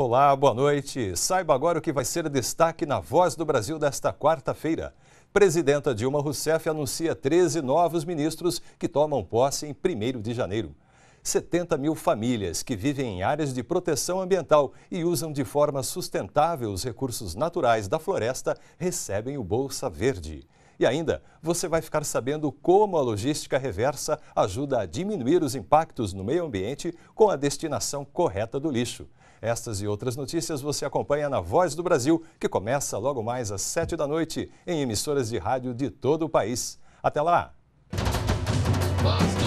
Olá, boa noite. Saiba agora o que vai ser destaque na Voz do Brasil desta quarta-feira. Presidenta Dilma Rousseff anuncia 13 novos ministros que tomam posse em 1 de janeiro. 70 mil famílias que vivem em áreas de proteção ambiental e usam de forma sustentável os recursos naturais da floresta recebem o Bolsa Verde. E ainda, você vai ficar sabendo como a logística reversa ajuda a diminuir os impactos no meio ambiente com a destinação correta do lixo. Estas e outras notícias você acompanha na Voz do Brasil, que começa logo mais às 7 da noite em emissoras de rádio de todo o país. Até lá! Nossa.